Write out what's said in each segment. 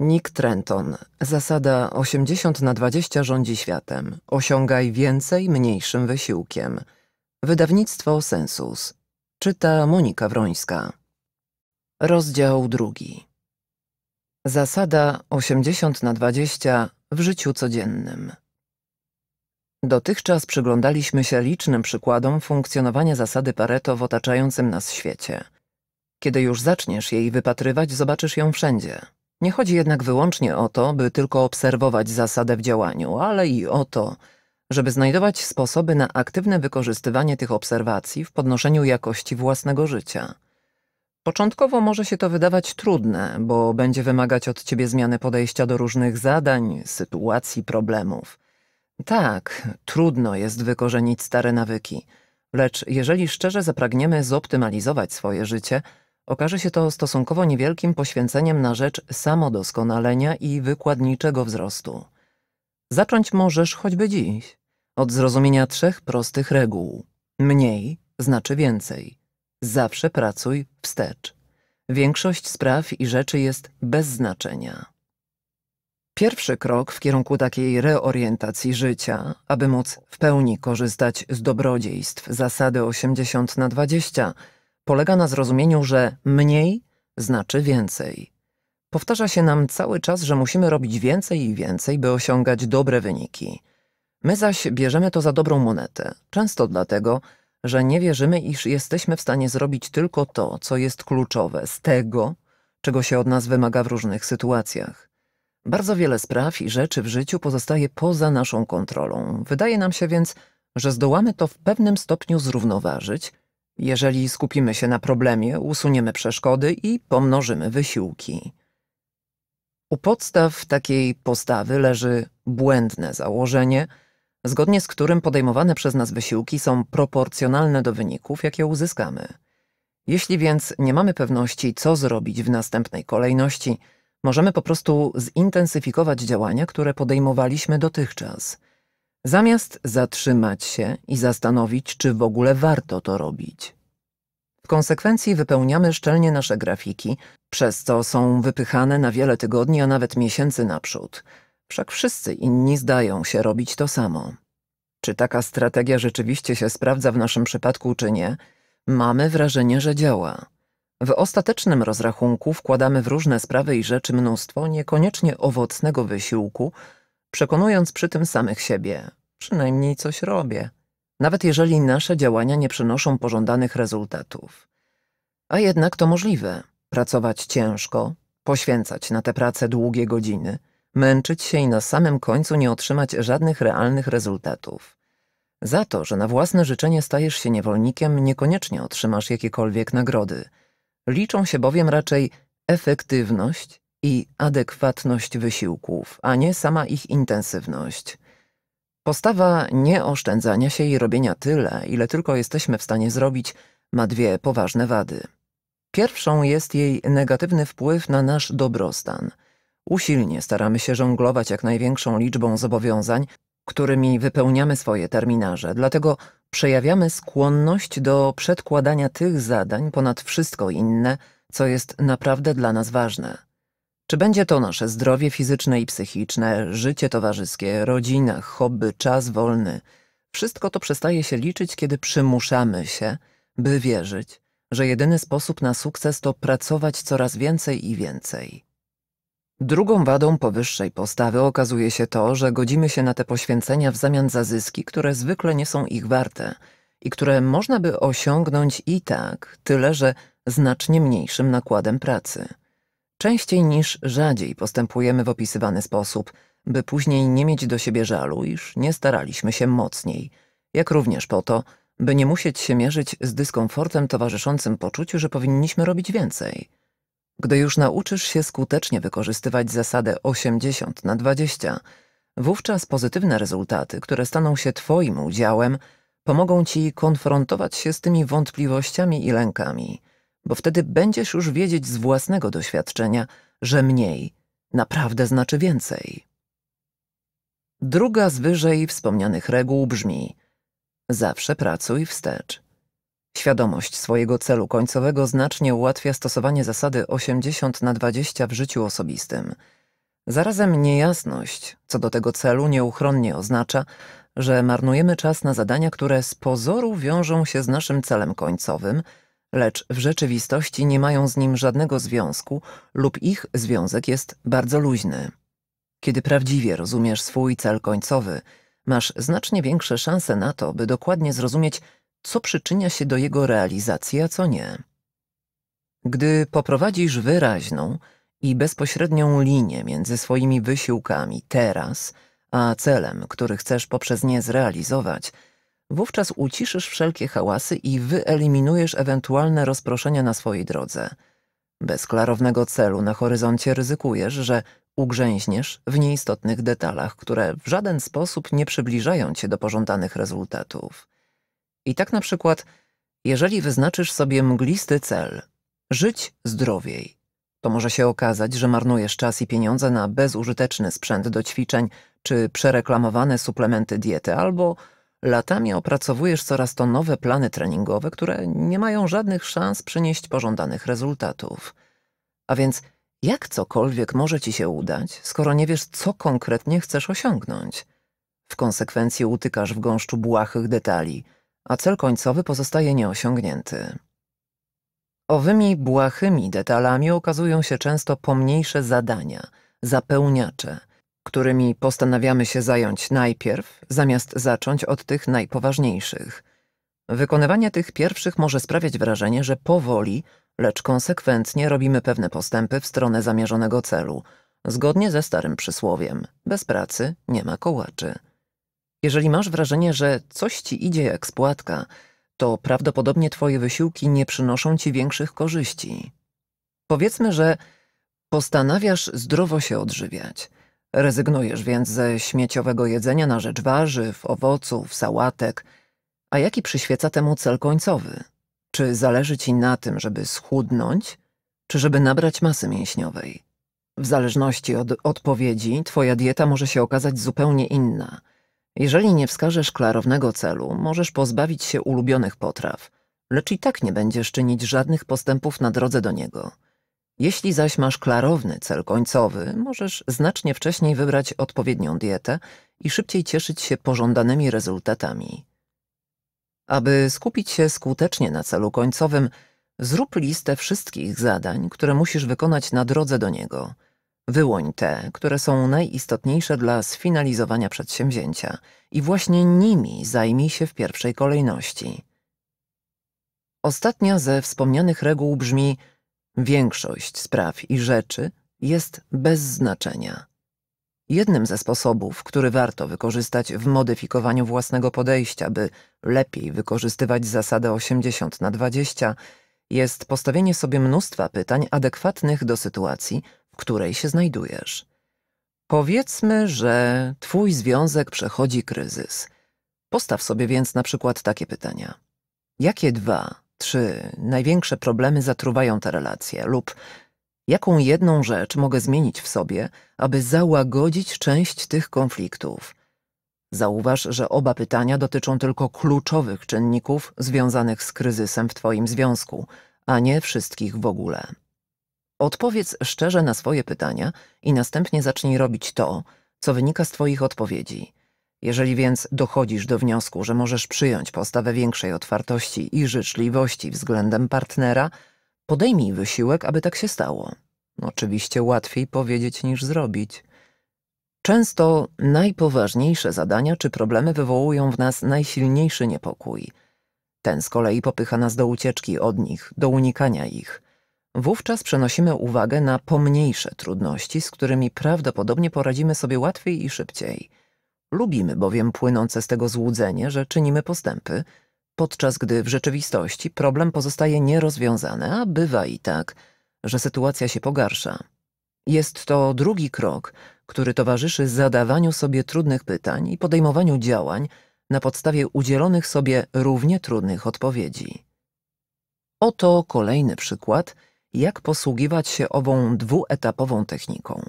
Nick Trenton. Zasada 80 na 20 rządzi światem. Osiągaj więcej mniejszym wysiłkiem. Wydawnictwo Sensus. Czyta Monika Wrońska. Rozdział drugi. Zasada 80 na 20 w życiu codziennym. Dotychczas przyglądaliśmy się licznym przykładom funkcjonowania zasady Pareto w otaczającym nas świecie. Kiedy już zaczniesz jej wypatrywać, zobaczysz ją wszędzie – nie chodzi jednak wyłącznie o to, by tylko obserwować zasadę w działaniu, ale i o to, żeby znajdować sposoby na aktywne wykorzystywanie tych obserwacji w podnoszeniu jakości własnego życia. Początkowo może się to wydawać trudne, bo będzie wymagać od ciebie zmiany podejścia do różnych zadań, sytuacji, problemów. Tak, trudno jest wykorzenić stare nawyki, lecz jeżeli szczerze zapragniemy zoptymalizować swoje życie – Okaże się to stosunkowo niewielkim poświęceniem na rzecz samodoskonalenia i wykładniczego wzrostu. Zacząć możesz choćby dziś od zrozumienia trzech prostych reguł. Mniej znaczy więcej. Zawsze pracuj wstecz. Większość spraw i rzeczy jest bez znaczenia. Pierwszy krok w kierunku takiej reorientacji życia, aby móc w pełni korzystać z dobrodziejstw zasady 80 na 20– polega na zrozumieniu, że mniej znaczy więcej. Powtarza się nam cały czas, że musimy robić więcej i więcej, by osiągać dobre wyniki. My zaś bierzemy to za dobrą monetę, często dlatego, że nie wierzymy, iż jesteśmy w stanie zrobić tylko to, co jest kluczowe z tego, czego się od nas wymaga w różnych sytuacjach. Bardzo wiele spraw i rzeczy w życiu pozostaje poza naszą kontrolą. Wydaje nam się więc, że zdołamy to w pewnym stopniu zrównoważyć – jeżeli skupimy się na problemie, usuniemy przeszkody i pomnożymy wysiłki. U podstaw takiej postawy leży błędne założenie, zgodnie z którym podejmowane przez nas wysiłki są proporcjonalne do wyników, jakie uzyskamy. Jeśli więc nie mamy pewności, co zrobić w następnej kolejności, możemy po prostu zintensyfikować działania, które podejmowaliśmy dotychczas – Zamiast zatrzymać się i zastanowić, czy w ogóle warto to robić. W konsekwencji wypełniamy szczelnie nasze grafiki, przez co są wypychane na wiele tygodni, a nawet miesięcy naprzód. Wszak wszyscy inni zdają się robić to samo. Czy taka strategia rzeczywiście się sprawdza w naszym przypadku, czy nie, mamy wrażenie, że działa. W ostatecznym rozrachunku wkładamy w różne sprawy i rzeczy mnóstwo niekoniecznie owocnego wysiłku, przekonując przy tym samych siebie, przynajmniej coś robię, nawet jeżeli nasze działania nie przynoszą pożądanych rezultatów. A jednak to możliwe pracować ciężko, poświęcać na tę pracę długie godziny, męczyć się i na samym końcu nie otrzymać żadnych realnych rezultatów. Za to, że na własne życzenie stajesz się niewolnikiem, niekoniecznie otrzymasz jakiekolwiek nagrody. Liczą się bowiem raczej efektywność i adekwatność wysiłków, a nie sama ich intensywność. Postawa nieoszczędzania się i robienia tyle, ile tylko jesteśmy w stanie zrobić, ma dwie poważne wady. Pierwszą jest jej negatywny wpływ na nasz dobrostan. Usilnie staramy się żonglować jak największą liczbą zobowiązań, którymi wypełniamy swoje terminarze, dlatego przejawiamy skłonność do przedkładania tych zadań ponad wszystko inne, co jest naprawdę dla nas ważne. Czy będzie to nasze zdrowie fizyczne i psychiczne, życie towarzyskie, rodzina, hobby, czas wolny? Wszystko to przestaje się liczyć, kiedy przymuszamy się, by wierzyć, że jedyny sposób na sukces to pracować coraz więcej i więcej. Drugą wadą powyższej postawy okazuje się to, że godzimy się na te poświęcenia w zamian za zyski, które zwykle nie są ich warte i które można by osiągnąć i tak, tyle że znacznie mniejszym nakładem pracy. Częściej niż rzadziej postępujemy w opisywany sposób, by później nie mieć do siebie żalu, iż nie staraliśmy się mocniej, jak również po to, by nie musieć się mierzyć z dyskomfortem towarzyszącym poczuciu, że powinniśmy robić więcej. Gdy już nauczysz się skutecznie wykorzystywać zasadę 80 na 20, wówczas pozytywne rezultaty, które staną się Twoim udziałem, pomogą Ci konfrontować się z tymi wątpliwościami i lękami – bo wtedy będziesz już wiedzieć z własnego doświadczenia, że mniej naprawdę znaczy więcej. Druga z wyżej wspomnianych reguł brzmi: zawsze pracuj wstecz. Świadomość swojego celu końcowego znacznie ułatwia stosowanie zasady 80 na 20 w życiu osobistym. Zarazem niejasność co do tego celu nieuchronnie oznacza, że marnujemy czas na zadania, które z pozoru wiążą się z naszym celem końcowym lecz w rzeczywistości nie mają z nim żadnego związku lub ich związek jest bardzo luźny. Kiedy prawdziwie rozumiesz swój cel końcowy, masz znacznie większe szanse na to, by dokładnie zrozumieć, co przyczynia się do jego realizacji, a co nie. Gdy poprowadzisz wyraźną i bezpośrednią linię między swoimi wysiłkami teraz, a celem, który chcesz poprzez nie zrealizować – Wówczas uciszysz wszelkie hałasy i wyeliminujesz ewentualne rozproszenia na swojej drodze. Bez klarownego celu na horyzoncie ryzykujesz, że ugrzęźniesz w nieistotnych detalach, które w żaden sposób nie przybliżają cię do pożądanych rezultatów. I tak na przykład, jeżeli wyznaczysz sobie mglisty cel żyć zdrowiej, to może się okazać, że marnujesz czas i pieniądze na bezużyteczny sprzęt do ćwiczeń czy przereklamowane suplementy diety albo Latami opracowujesz coraz to nowe plany treningowe, które nie mają żadnych szans przynieść pożądanych rezultatów. A więc jak cokolwiek może ci się udać, skoro nie wiesz, co konkretnie chcesz osiągnąć? W konsekwencji utykasz w gąszczu błahych detali, a cel końcowy pozostaje nieosiągnięty. Owymi błahymi detalami okazują się często pomniejsze zadania, zapełniacze, którymi postanawiamy się zająć najpierw, zamiast zacząć od tych najpoważniejszych. Wykonywanie tych pierwszych może sprawiać wrażenie, że powoli, lecz konsekwentnie robimy pewne postępy w stronę zamierzonego celu, zgodnie ze starym przysłowiem: bez pracy nie ma kołaczy. Jeżeli masz wrażenie, że coś ci idzie jak spłatka, to prawdopodobnie twoje wysiłki nie przynoszą ci większych korzyści. Powiedzmy, że postanawiasz zdrowo się odżywiać – Rezygnujesz więc ze śmieciowego jedzenia na rzecz warzyw, owoców, sałatek. A jaki przyświeca temu cel końcowy? Czy zależy ci na tym, żeby schudnąć, czy żeby nabrać masy mięśniowej? W zależności od odpowiedzi, twoja dieta może się okazać zupełnie inna. Jeżeli nie wskażesz klarownego celu, możesz pozbawić się ulubionych potraw, lecz i tak nie będziesz czynić żadnych postępów na drodze do niego – jeśli zaś masz klarowny cel końcowy, możesz znacznie wcześniej wybrać odpowiednią dietę i szybciej cieszyć się pożądanymi rezultatami. Aby skupić się skutecznie na celu końcowym, zrób listę wszystkich zadań, które musisz wykonać na drodze do niego. Wyłoń te, które są najistotniejsze dla sfinalizowania przedsięwzięcia i właśnie nimi zajmij się w pierwszej kolejności. Ostatnia ze wspomnianych reguł brzmi – Większość spraw i rzeczy jest bez znaczenia. Jednym ze sposobów, który warto wykorzystać w modyfikowaniu własnego podejścia, by lepiej wykorzystywać zasadę 80 na 20, jest postawienie sobie mnóstwa pytań adekwatnych do sytuacji, w której się znajdujesz. Powiedzmy, że twój związek przechodzi kryzys. Postaw sobie więc na przykład takie pytania. Jakie dwa czy największe problemy zatruwają te relacje lub jaką jedną rzecz mogę zmienić w sobie, aby załagodzić część tych konfliktów? Zauważ, że oba pytania dotyczą tylko kluczowych czynników związanych z kryzysem w Twoim związku, a nie wszystkich w ogóle. Odpowiedz szczerze na swoje pytania i następnie zacznij robić to, co wynika z Twoich odpowiedzi. Jeżeli więc dochodzisz do wniosku, że możesz przyjąć postawę większej otwartości i życzliwości względem partnera, podejmij wysiłek, aby tak się stało. Oczywiście łatwiej powiedzieć niż zrobić. Często najpoważniejsze zadania czy problemy wywołują w nas najsilniejszy niepokój. Ten z kolei popycha nas do ucieczki od nich, do unikania ich. Wówczas przenosimy uwagę na pomniejsze trudności, z którymi prawdopodobnie poradzimy sobie łatwiej i szybciej – Lubimy bowiem płynące z tego złudzenie, że czynimy postępy, podczas gdy w rzeczywistości problem pozostaje nierozwiązany, a bywa i tak, że sytuacja się pogarsza. Jest to drugi krok, który towarzyszy zadawaniu sobie trudnych pytań i podejmowaniu działań na podstawie udzielonych sobie równie trudnych odpowiedzi. Oto kolejny przykład, jak posługiwać się ową dwuetapową techniką.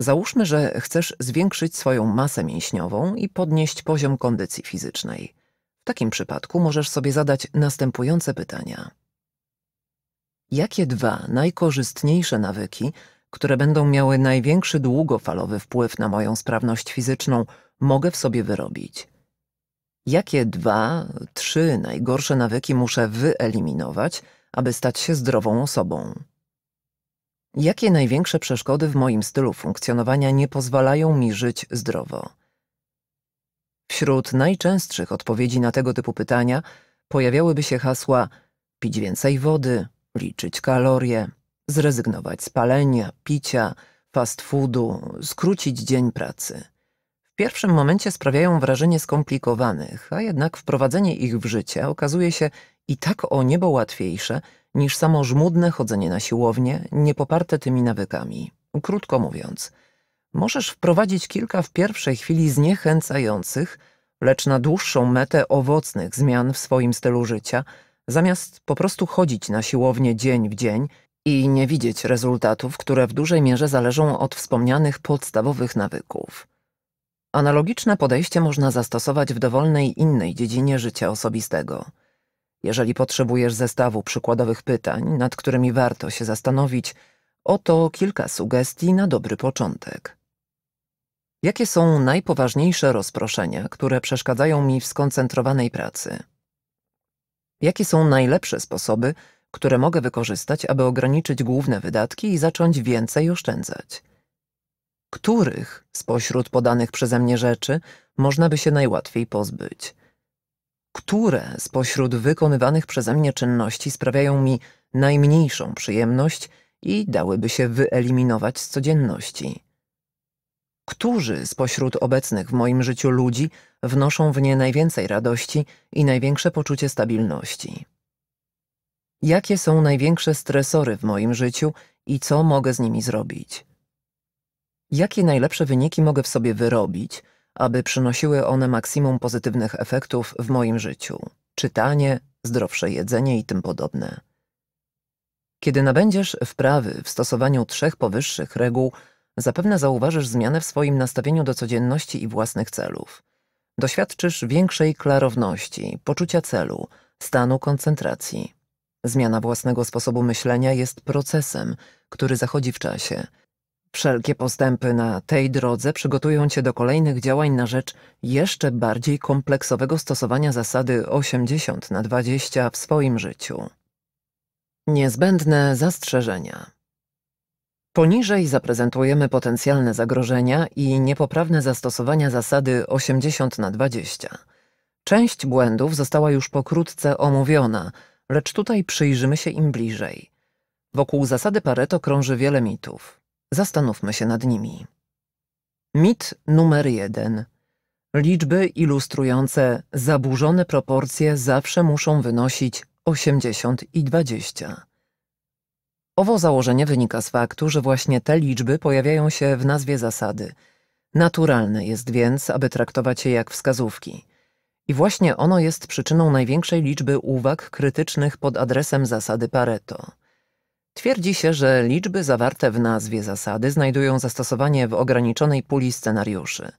Załóżmy, że chcesz zwiększyć swoją masę mięśniową i podnieść poziom kondycji fizycznej. W takim przypadku możesz sobie zadać następujące pytania. Jakie dwa najkorzystniejsze nawyki, które będą miały największy długofalowy wpływ na moją sprawność fizyczną, mogę w sobie wyrobić? Jakie dwa, trzy najgorsze nawyki muszę wyeliminować, aby stać się zdrową osobą? Jakie największe przeszkody w moim stylu funkcjonowania nie pozwalają mi żyć zdrowo? Wśród najczęstszych odpowiedzi na tego typu pytania pojawiałyby się hasła pić więcej wody, liczyć kalorie, zrezygnować z palenia, picia, fast foodu, skrócić dzień pracy. W pierwszym momencie sprawiają wrażenie skomplikowanych, a jednak wprowadzenie ich w życie okazuje się i tak o niebo łatwiejsze niż samo żmudne chodzenie na siłownię, niepoparte tymi nawykami. Krótko mówiąc, możesz wprowadzić kilka w pierwszej chwili zniechęcających, lecz na dłuższą metę owocnych zmian w swoim stylu życia, zamiast po prostu chodzić na siłownię dzień w dzień i nie widzieć rezultatów, które w dużej mierze zależą od wspomnianych podstawowych nawyków. Analogiczne podejście można zastosować w dowolnej innej dziedzinie życia osobistego – jeżeli potrzebujesz zestawu przykładowych pytań, nad którymi warto się zastanowić, oto kilka sugestii na dobry początek. Jakie są najpoważniejsze rozproszenia, które przeszkadzają mi w skoncentrowanej pracy? Jakie są najlepsze sposoby, które mogę wykorzystać, aby ograniczyć główne wydatki i zacząć więcej oszczędzać? Których spośród podanych przeze mnie rzeczy można by się najłatwiej pozbyć? które spośród wykonywanych przeze mnie czynności sprawiają mi najmniejszą przyjemność i dałyby się wyeliminować z codzienności. Którzy spośród obecnych w moim życiu ludzi wnoszą w nie najwięcej radości i największe poczucie stabilności? Jakie są największe stresory w moim życiu i co mogę z nimi zrobić? Jakie najlepsze wyniki mogę w sobie wyrobić – aby przynosiły one maksimum pozytywnych efektów w moim życiu. Czytanie, zdrowsze jedzenie i tym podobne. Kiedy nabędziesz wprawy w stosowaniu trzech powyższych reguł, zapewne zauważysz zmianę w swoim nastawieniu do codzienności i własnych celów. Doświadczysz większej klarowności, poczucia celu, stanu koncentracji. Zmiana własnego sposobu myślenia jest procesem, który zachodzi w czasie – Wszelkie postępy na tej drodze przygotują Cię do kolejnych działań na rzecz jeszcze bardziej kompleksowego stosowania zasady 80 na 20 w swoim życiu. Niezbędne zastrzeżenia. Poniżej zaprezentujemy potencjalne zagrożenia i niepoprawne zastosowania zasady 80 na 20. Część błędów została już pokrótce omówiona, lecz tutaj przyjrzymy się im bliżej. Wokół zasady Pareto krąży wiele mitów. Zastanówmy się nad nimi. Mit numer jeden. Liczby ilustrujące zaburzone proporcje zawsze muszą wynosić 80 i 20. Owo założenie wynika z faktu, że właśnie te liczby pojawiają się w nazwie zasady. Naturalne jest więc, aby traktować je jak wskazówki. I właśnie ono jest przyczyną największej liczby uwag krytycznych pod adresem zasady Pareto. Twierdzi się, że liczby zawarte w nazwie zasady znajdują zastosowanie w ograniczonej puli scenariuszy.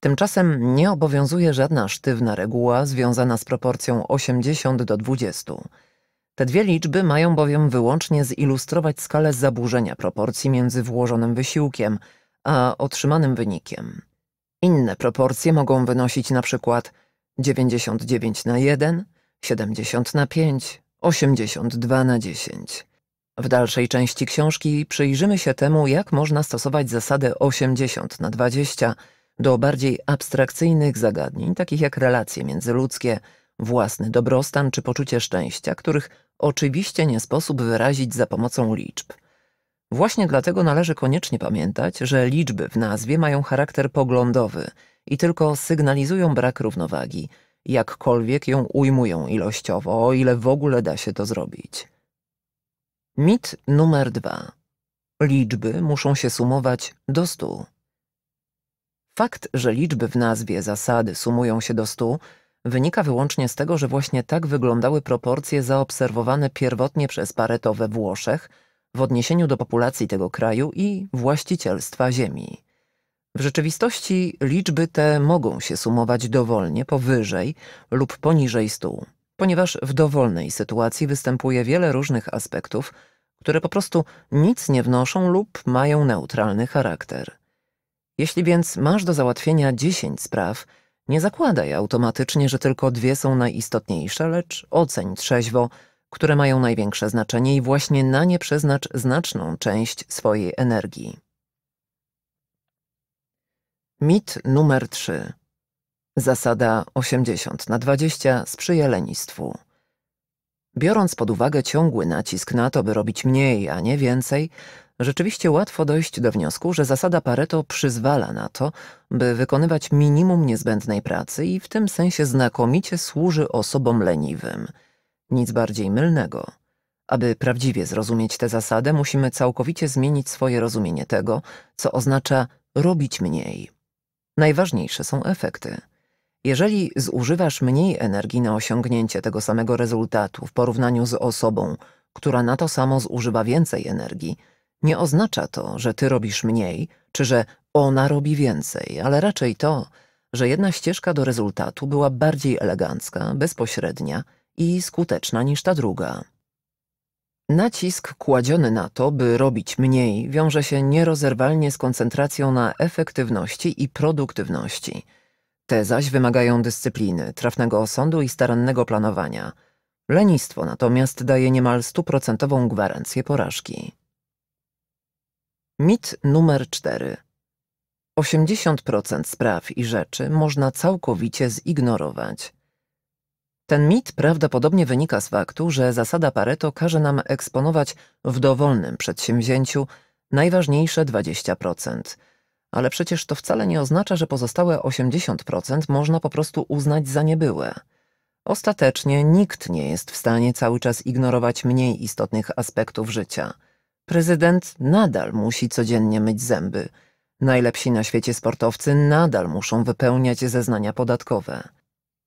Tymczasem nie obowiązuje żadna sztywna reguła związana z proporcją 80 do 20. Te dwie liczby mają bowiem wyłącznie zilustrować skalę zaburzenia proporcji między włożonym wysiłkiem a otrzymanym wynikiem. Inne proporcje mogą wynosić np. 99 na 1, 70 na 5, 82 na 10. W dalszej części książki przyjrzymy się temu, jak można stosować zasadę 80 na 20 do bardziej abstrakcyjnych zagadnień, takich jak relacje międzyludzkie, własny dobrostan czy poczucie szczęścia, których oczywiście nie sposób wyrazić za pomocą liczb. Właśnie dlatego należy koniecznie pamiętać, że liczby w nazwie mają charakter poglądowy i tylko sygnalizują brak równowagi, jakkolwiek ją ujmują ilościowo, o ile w ogóle da się to zrobić. Mit numer dwa. Liczby muszą się sumować do stu. Fakt, że liczby w nazwie zasady sumują się do stu, wynika wyłącznie z tego, że właśnie tak wyglądały proporcje zaobserwowane pierwotnie przez Pareto we Włoszech w odniesieniu do populacji tego kraju i właścicielstwa ziemi. W rzeczywistości liczby te mogą się sumować dowolnie powyżej lub poniżej stu ponieważ w dowolnej sytuacji występuje wiele różnych aspektów, które po prostu nic nie wnoszą lub mają neutralny charakter. Jeśli więc masz do załatwienia 10 spraw, nie zakładaj automatycznie, że tylko dwie są najistotniejsze, lecz oceń trzeźwo, które mają największe znaczenie i właśnie na nie przeznacz znaczną część swojej energii. Mit numer 3 Zasada 80 na 20 sprzyja lenistwu. Biorąc pod uwagę ciągły nacisk na to, by robić mniej, a nie więcej, rzeczywiście łatwo dojść do wniosku, że zasada Pareto przyzwala na to, by wykonywać minimum niezbędnej pracy i w tym sensie znakomicie służy osobom leniwym. Nic bardziej mylnego. Aby prawdziwie zrozumieć tę zasadę, musimy całkowicie zmienić swoje rozumienie tego, co oznacza robić mniej. Najważniejsze są efekty. Jeżeli zużywasz mniej energii na osiągnięcie tego samego rezultatu w porównaniu z osobą, która na to samo zużywa więcej energii, nie oznacza to, że ty robisz mniej, czy że ona robi więcej, ale raczej to, że jedna ścieżka do rezultatu była bardziej elegancka, bezpośrednia i skuteczna niż ta druga. Nacisk kładziony na to, by robić mniej, wiąże się nierozerwalnie z koncentracją na efektywności i produktywności – te zaś wymagają dyscypliny, trafnego osądu i starannego planowania. Lenistwo natomiast daje niemal stuprocentową gwarancję porażki. Mit numer 4. 80% spraw i rzeczy można całkowicie zignorować. Ten mit prawdopodobnie wynika z faktu, że zasada Pareto każe nam eksponować w dowolnym przedsięwzięciu najważniejsze 20%, ale przecież to wcale nie oznacza, że pozostałe 80% można po prostu uznać za niebyłe. Ostatecznie nikt nie jest w stanie cały czas ignorować mniej istotnych aspektów życia. Prezydent nadal musi codziennie myć zęby. Najlepsi na świecie sportowcy nadal muszą wypełniać zeznania podatkowe.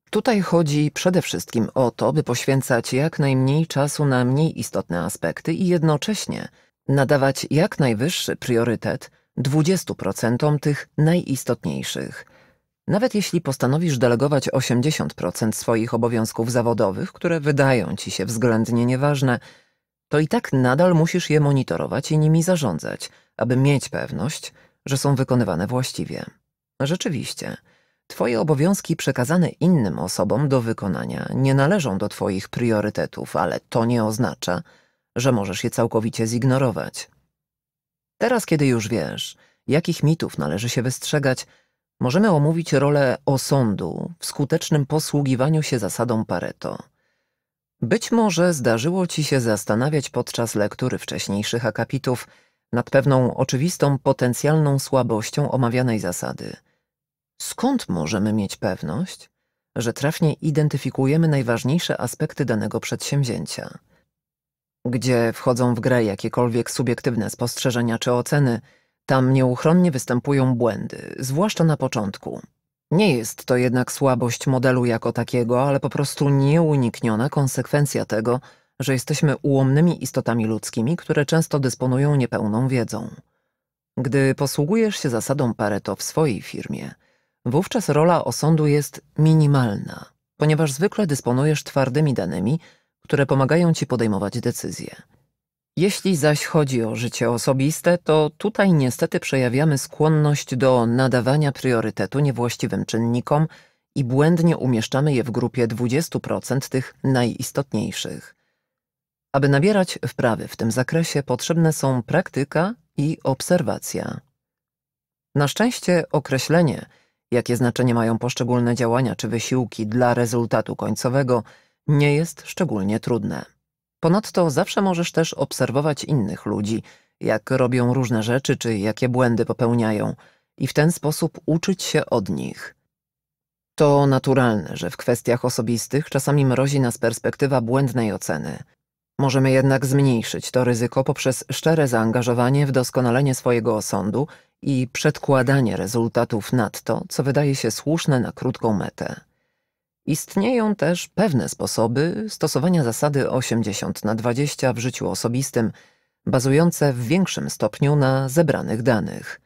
Tutaj chodzi przede wszystkim o to, by poświęcać jak najmniej czasu na mniej istotne aspekty i jednocześnie nadawać jak najwyższy priorytet 20% tych najistotniejszych. Nawet jeśli postanowisz delegować 80% swoich obowiązków zawodowych, które wydają ci się względnie nieważne, to i tak nadal musisz je monitorować i nimi zarządzać, aby mieć pewność, że są wykonywane właściwie. Rzeczywiście, Twoje obowiązki przekazane innym osobom do wykonania nie należą do Twoich priorytetów, ale to nie oznacza, że możesz je całkowicie zignorować. Teraz, kiedy już wiesz, jakich mitów należy się wystrzegać, możemy omówić rolę osądu w skutecznym posługiwaniu się zasadą Pareto. Być może zdarzyło ci się zastanawiać podczas lektury wcześniejszych akapitów nad pewną oczywistą potencjalną słabością omawianej zasady. Skąd możemy mieć pewność, że trafnie identyfikujemy najważniejsze aspekty danego przedsięwzięcia? Gdzie wchodzą w grę jakiekolwiek subiektywne spostrzeżenia czy oceny, tam nieuchronnie występują błędy, zwłaszcza na początku. Nie jest to jednak słabość modelu jako takiego, ale po prostu nieunikniona konsekwencja tego, że jesteśmy ułomnymi istotami ludzkimi, które często dysponują niepełną wiedzą. Gdy posługujesz się zasadą Pareto w swojej firmie, wówczas rola osądu jest minimalna, ponieważ zwykle dysponujesz twardymi danymi, które pomagają ci podejmować decyzje. Jeśli zaś chodzi o życie osobiste, to tutaj niestety przejawiamy skłonność do nadawania priorytetu niewłaściwym czynnikom i błędnie umieszczamy je w grupie 20% tych najistotniejszych. Aby nabierać wprawy w tym zakresie, potrzebne są praktyka i obserwacja. Na szczęście określenie, jakie znaczenie mają poszczególne działania czy wysiłki dla rezultatu końcowego – nie jest szczególnie trudne. Ponadto zawsze możesz też obserwować innych ludzi, jak robią różne rzeczy czy jakie błędy popełniają, i w ten sposób uczyć się od nich. To naturalne, że w kwestiach osobistych czasami mrozi nas perspektywa błędnej oceny. Możemy jednak zmniejszyć to ryzyko poprzez szczere zaangażowanie w doskonalenie swojego osądu i przedkładanie rezultatów nad to, co wydaje się słuszne na krótką metę. Istnieją też pewne sposoby stosowania zasady 80 na 20 w życiu osobistym, bazujące w większym stopniu na zebranych danych.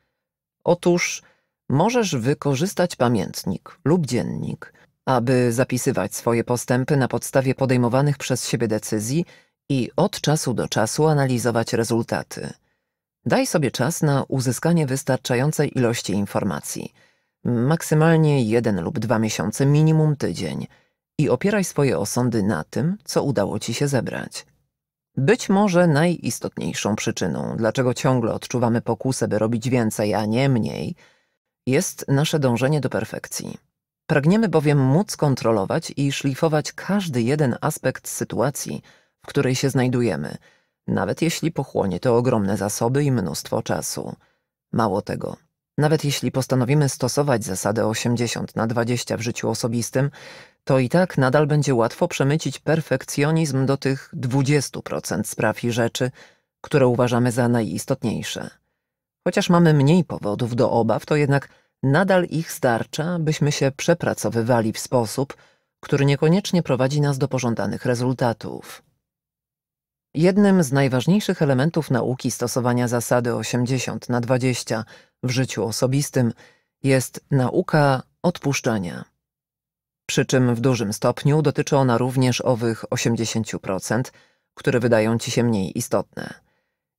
Otóż możesz wykorzystać pamiętnik lub dziennik, aby zapisywać swoje postępy na podstawie podejmowanych przez siebie decyzji i od czasu do czasu analizować rezultaty. Daj sobie czas na uzyskanie wystarczającej ilości informacji – maksymalnie jeden lub dwa miesiące, minimum tydzień i opieraj swoje osądy na tym, co udało ci się zebrać. Być może najistotniejszą przyczyną, dlaczego ciągle odczuwamy pokusę, by robić więcej, a nie mniej, jest nasze dążenie do perfekcji. Pragniemy bowiem móc kontrolować i szlifować każdy jeden aspekt sytuacji, w której się znajdujemy, nawet jeśli pochłonie to ogromne zasoby i mnóstwo czasu. Mało tego, nawet jeśli postanowimy stosować zasadę 80 na 20 w życiu osobistym, to i tak nadal będzie łatwo przemycić perfekcjonizm do tych 20% spraw i rzeczy, które uważamy za najistotniejsze. Chociaż mamy mniej powodów do obaw, to jednak nadal ich starcza, byśmy się przepracowywali w sposób, który niekoniecznie prowadzi nas do pożądanych rezultatów. Jednym z najważniejszych elementów nauki stosowania zasady 80 na 20 w życiu osobistym jest nauka odpuszczania. Przy czym w dużym stopniu dotyczy ona również owych 80%, które wydają ci się mniej istotne.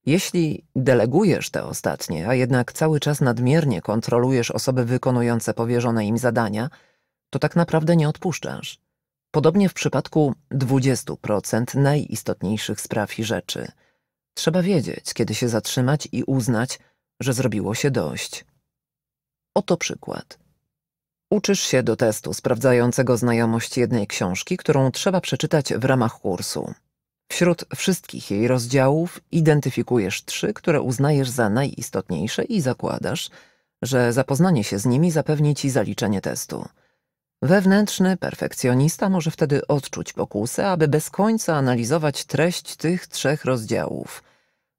Jeśli delegujesz te ostatnie, a jednak cały czas nadmiernie kontrolujesz osoby wykonujące powierzone im zadania, to tak naprawdę nie odpuszczasz. Podobnie w przypadku 20% najistotniejszych spraw i rzeczy. Trzeba wiedzieć, kiedy się zatrzymać i uznać, że zrobiło się dość. Oto przykład. Uczysz się do testu sprawdzającego znajomość jednej książki, którą trzeba przeczytać w ramach kursu. Wśród wszystkich jej rozdziałów identyfikujesz trzy, które uznajesz za najistotniejsze i zakładasz, że zapoznanie się z nimi zapewni ci zaliczenie testu. Wewnętrzny perfekcjonista może wtedy odczuć pokusę, aby bez końca analizować treść tych trzech rozdziałów.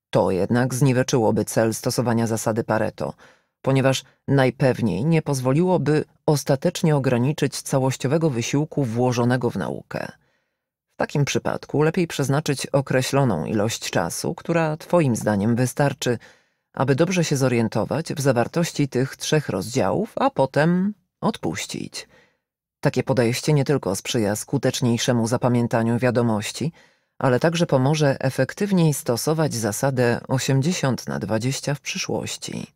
To jednak zniweczyłoby cel stosowania zasady Pareto, ponieważ najpewniej nie pozwoliłoby ostatecznie ograniczyć całościowego wysiłku włożonego w naukę. W takim przypadku lepiej przeznaczyć określoną ilość czasu, która Twoim zdaniem wystarczy, aby dobrze się zorientować w zawartości tych trzech rozdziałów, a potem odpuścić. Takie podejście nie tylko sprzyja skuteczniejszemu zapamiętaniu wiadomości, ale także pomoże efektywniej stosować zasadę 80 na 20 w przyszłości.